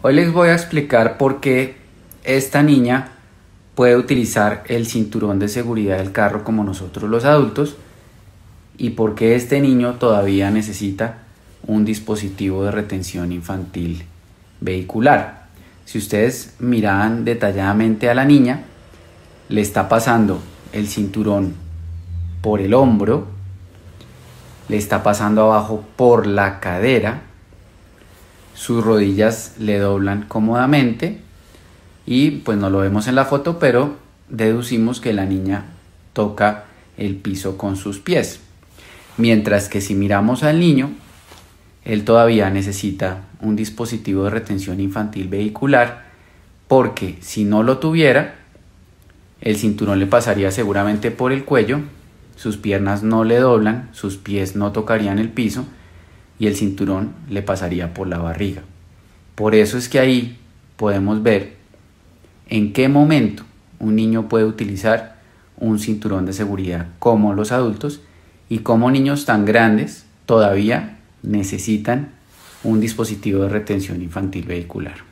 Hoy les voy a explicar por qué esta niña puede utilizar el cinturón de seguridad del carro como nosotros los adultos y por qué este niño todavía necesita un dispositivo de retención infantil vehicular. Si ustedes miran detalladamente a la niña, le está pasando el cinturón por el hombro, le está pasando abajo por la cadera, sus rodillas le doblan cómodamente y pues no lo vemos en la foto, pero deducimos que la niña toca el piso con sus pies. Mientras que si miramos al niño, él todavía necesita un dispositivo de retención infantil vehicular porque si no lo tuviera, el cinturón le pasaría seguramente por el cuello, sus piernas no le doblan, sus pies no tocarían el piso y el cinturón le pasaría por la barriga. Por eso es que ahí podemos ver en qué momento un niño puede utilizar un cinturón de seguridad como los adultos y cómo niños tan grandes todavía necesitan un dispositivo de retención infantil vehicular.